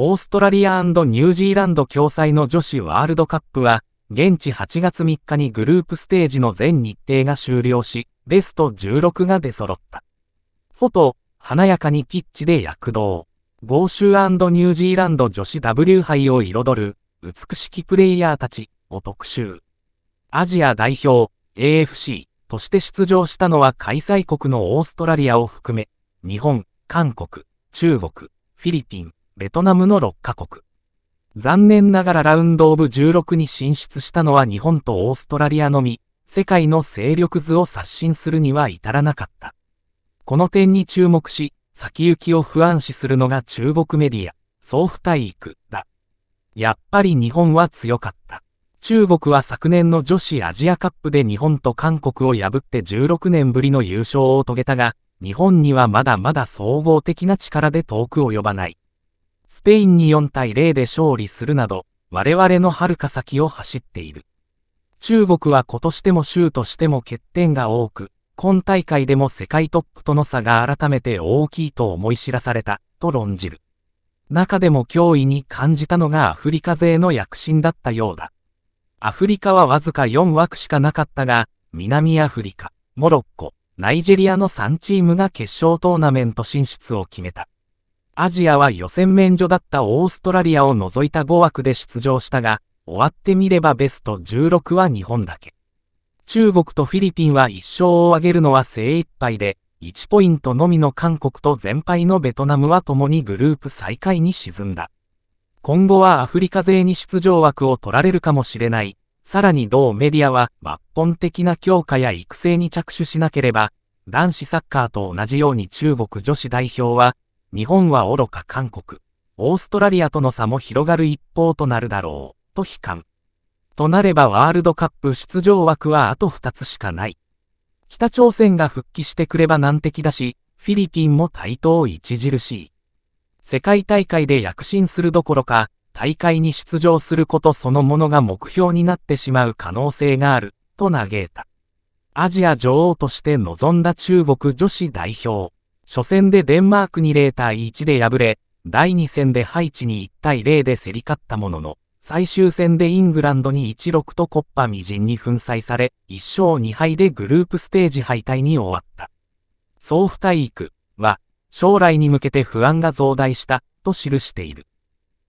オーストラリアニュージーランド共催の女子ワールドカップは、現地8月3日にグループステージの全日程が終了し、ベスト16が出揃った。フォト、華やかにピッチで躍動。豪州ニュージーランド女子 W 杯を彩る、美しきプレイヤーたち、を特集。アジア代表、AFC として出場したのは開催国のオーストラリアを含め、日本、韓国、中国、フィリピン、ベトナムの6カ国。残念ながらラウンドオブ16に進出したのは日本とオーストラリアのみ、世界の勢力図を刷新するには至らなかった。この点に注目し、先行きを不安視するのが中国メディア、総府体育だ。やっぱり日本は強かった。中国は昨年の女子アジアカップで日本と韓国を破って16年ぶりの優勝を遂げたが、日本にはまだまだ総合的な力で遠く及ばない。スペインに4対0で勝利するなど、我々の遥か先を走っている。中国は今年でも州としても欠点が多く、今大会でも世界トップとの差が改めて大きいと思い知らされた、と論じる。中でも脅威に感じたのがアフリカ勢の躍進だったようだ。アフリカはわずか4枠しかなかったが、南アフリカ、モロッコ、ナイジェリアの3チームが決勝トーナメント進出を決めた。アジアは予選免除だったオーストラリアを除いた5枠で出場したが、終わってみればベスト16は日本だけ。中国とフィリピンは1勝を挙げるのは精一杯で、1ポイントのみの韓国と全敗のベトナムは共にグループ最下位に沈んだ。今後はアフリカ勢に出場枠を取られるかもしれない。さらに同メディアは抜本的な強化や育成に着手しなければ、男子サッカーと同じように中国女子代表は日本は愚か韓国、オーストラリアとの差も広がる一方となるだろう、と悲観。となればワールドカップ出場枠はあと2つしかない。北朝鮮が復帰してくれば難敵だし、フィリピンも台頭著しい。世界大会で躍進するどころか、大会に出場することそのものが目標になってしまう可能性がある、と嘆いた。アジア女王として臨んだ中国女子代表。初戦でデンマークに0対1で敗れ、第2戦でハイチに1対0で競り勝ったものの、最終戦でイングランドに1-6とコッパ未人に粉砕され、1勝2敗でグループステージ敗退に終わった。総不体育は、将来に向けて不安が増大した、と記している。